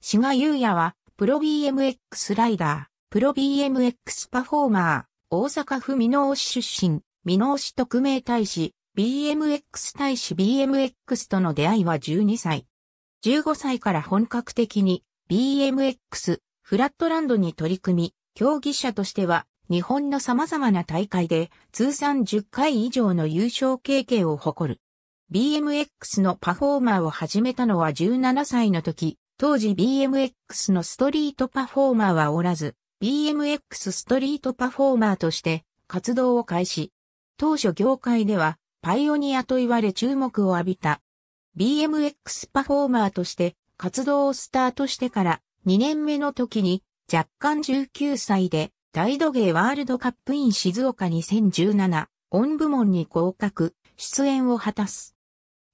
志賀優也は、プロ BMX ライダー、プロ BMX パフォーマー、大阪府美濃市出身、美濃市特命大使、BMX 大使 BMX との出会いは12歳。15歳から本格的に BMX フラットランドに取り組み、競技者としては日本の様々な大会で通算10回以上の優勝経験を誇る。BMX のパフォーマーを始めたのは17歳の時、当時 BMX のストリートパフォーマーはおらず、BMX ストリートパフォーマーとして活動を開始。当初業界ではパイオニアと言われ注目を浴びた。BMX パフォーマーとして活動をスタートしてから2年目の時に若干19歳で大土芸ワールドカップイン静岡2017オン部門に合格、出演を果たす。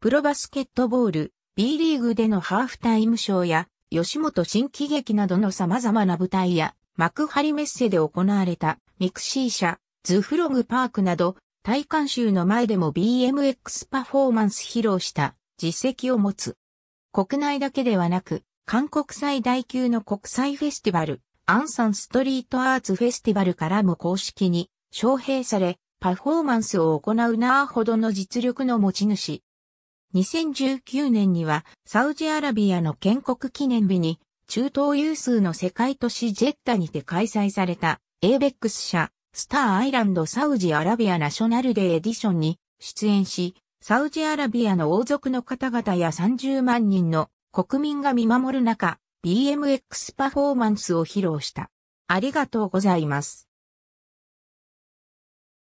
プロバスケットボール B リーグでのハーフタイムショーや、吉本新喜劇などの様々な舞台や、幕張メッセで行われた、ミクシー社、ズフログパークなど、大観衆の前でも BMX パフォーマンス披露した実績を持つ。国内だけではなく、韓国最大級の国際フェスティバル、アンサンストリートアーツフェスティバルからも公式に招聘され、パフォーマンスを行うなあほどの実力の持ち主。2019年にはサウジアラビアの建国記念日に中東有数の世界都市ジェッタにて開催された ABEX 社スターアイランドサウジアラビアナショナルデーエディションに出演し、サウジアラビアの王族の方々や30万人の国民が見守る中、BMX パフォーマンスを披露した。ありがとうございます。